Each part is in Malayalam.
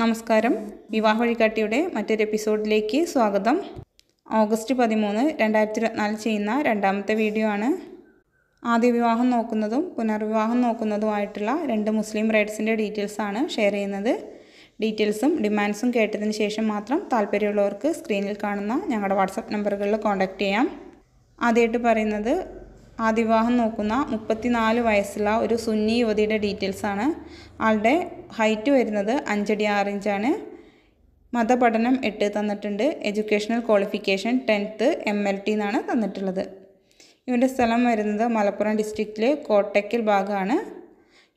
നമസ്കാരം വിവാഹ വഴികാട്ടിയുടെ മറ്റൊരു എപ്പിസോഡിലേക്ക് സ്വാഗതം ഓഗസ്റ്റ് പതിമൂന്ന് രണ്ടായിരത്തി ഇരുപത്തിനാല് ചെയ്യുന്ന രണ്ടാമത്തെ വീഡിയോ ആണ് ആദ്യ വിവാഹം നോക്കുന്നതും പുനർവിവാഹം നോക്കുന്നതുമായിട്ടുള്ള രണ്ട് മുസ്ലിം റൈഡ്സിൻ്റെ ഡീറ്റെയിൽസാണ് ഷെയർ ചെയ്യുന്നത് ഡീറ്റെയിൽസും ഡിമാൻഡ്സും കേട്ടതിന് ശേഷം മാത്രം താല്പര്യമുള്ളവർക്ക് സ്ക്രീനിൽ കാണുന്ന ഞങ്ങളുടെ വാട്സപ്പ് നമ്പറുകളിൽ കോൺടാക്റ്റ് ചെയ്യാം ആദ്യമായിട്ട് പറയുന്നത് വിവാഹം നോക്കുന്ന മുപ്പത്തിനാല് വയസ്സുള്ള ഒരു സുന്നി യുവതിയുടെ ഡീറ്റെയിൽസ് ആണ് ആളുടെ ഹൈറ്റ് വരുന്നത് അഞ്ചടി ആറ് ഇഞ്ചാണ് മതപഠനം എട്ട് തന്നിട്ടുണ്ട് educational qualification tenth M L T എന്നാണ് തന്നിട്ടുള്ളത് ഇവൻ്റെ സ്ഥലം വരുന്നത് മലപ്പുറം ഡിസ്ട്രിക്റ്റിലെ കോട്ടയ്ക്കൽ ഭാഗമാണ്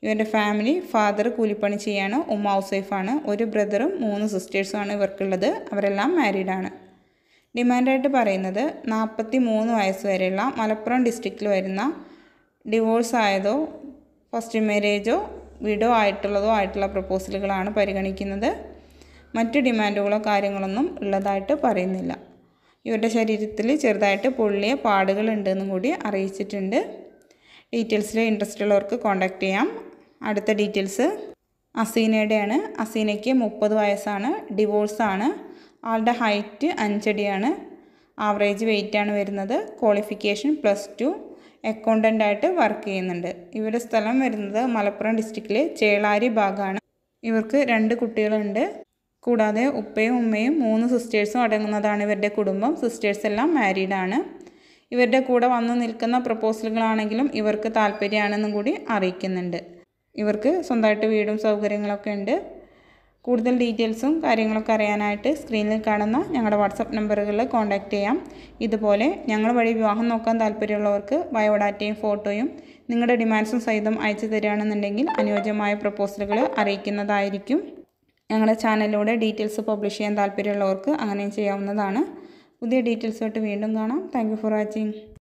ഇവൻ്റെ ഫാമിലി ഫാദർ കൂലിപ്പണി ചെയ്യാണ് ഉമ്മ ഹൗസ് വൈഫാണ് ഒരു ബ്രദറും മൂന്ന് സിസ്റ്റേഴ്സുമാണ് ഇവർക്കുള്ളത് അവരെല്ലാം മാരീഡാണ് ഡിമാൻഡായിട്ട് പറയുന്നത് നാൽപ്പത്തി മൂന്ന് വയസ്സ് വരെയുള്ള മലപ്പുറം ഡിസ്ട്രിക്റ്റിൽ വരുന്ന ഡിവോഴ്സ് ആയതോ ഫസ്റ്റ് മാരേജോ വിഡോ ആയിട്ടുള്ളതോ ആയിട്ടുള്ള പ്രപ്പോസലുകളാണ് പരിഗണിക്കുന്നത് മറ്റ് ഡിമാൻഡുകളോ കാര്യങ്ങളൊന്നും ഉള്ളതായിട്ട് പറയുന്നില്ല ഇവരുടെ ശരീരത്തിൽ ചെറുതായിട്ട് പൊള്ളിയ പാടുകളുണ്ടെന്നും കൂടി അറിയിച്ചിട്ടുണ്ട് ഡീറ്റെയിൽസിൽ ഇൻട്രസ്റ്റ് ഉള്ളവർക്ക് കോൺടാക്റ്റ് ചെയ്യാം അടുത്ത ഡീറ്റെയിൽസ് അസീനയുടെയാണ് അസീനയ്ക്ക് മുപ്പത് വയസ്സാണ് ഡിവോഴ്സാണ് ആളുടെ ഹൈറ്റ് അഞ്ചടിയാണ് ആവറേജ് വെയിറ്റാണ് വരുന്നത് ക്വാളിഫിക്കേഷൻ പ്ലസ് ടു ആയിട്ട് വർക്ക് ചെയ്യുന്നുണ്ട് ഇവരുടെ സ്ഥലം വരുന്നത് മലപ്പുറം ഡിസ്ട്രിക്റ്റിലെ ചേളാരി ഭാഗമാണ് ഇവർക്ക് രണ്ട് കുട്ടികളുണ്ട് കൂടാതെ ഉപ്പയും ഉമ്മയും മൂന്ന് സിസ്റ്റേഴ്സും അടങ്ങുന്നതാണ് ഇവരുടെ കുടുംബം സിസ്റ്റേഴ്സ് എല്ലാം മാരീഡാണ് ഇവരുടെ കൂടെ വന്നു നിൽക്കുന്ന പ്രപ്പോസലുകളാണെങ്കിലും ഇവർക്ക് താല്പര്യമാണെന്നും കൂടി അറിയിക്കുന്നുണ്ട് ഇവർക്ക് സ്വന്തമായിട്ട് വീടും സൗകര്യങ്ങളൊക്കെ ഉണ്ട് കൂടുതൽ ഡീറ്റെയിൽസും കാര്യങ്ങളൊക്കെ അറിയാനായിട്ട് സ്ക്രീനിൽ കാണുന്ന ഞങ്ങളുടെ വാട്സപ്പ് നമ്പറുകളിൽ കോൺടാക്റ്റ് ചെയ്യാം ഇതുപോലെ ഞങ്ങൾ വഴി വിവാഹം നോക്കാൻ താല്പര്യമുള്ളവർക്ക് ബയോഡാറ്റയും ഫോട്ടോയും നിങ്ങളുടെ ഡിമാൻഡ്സും സഹിതം അയച്ചു തരികയാണെന്നുണ്ടെങ്കിൽ അനുയോജ്യമായ പ്രപ്പോസലുകൾ അറിയിക്കുന്നതായിരിക്കും ഞങ്ങളുടെ ചാനലിലൂടെ ഡീറ്റെയിൽസ് പബ്ലിഷ് ചെയ്യാൻ താല്പര്യമുള്ളവർക്ക് അങ്ങനെയും ചെയ്യാവുന്നതാണ് പുതിയ തൊട്ട് വീണ്ടും കാണാം താങ്ക് ഫോർ വാച്ചിങ്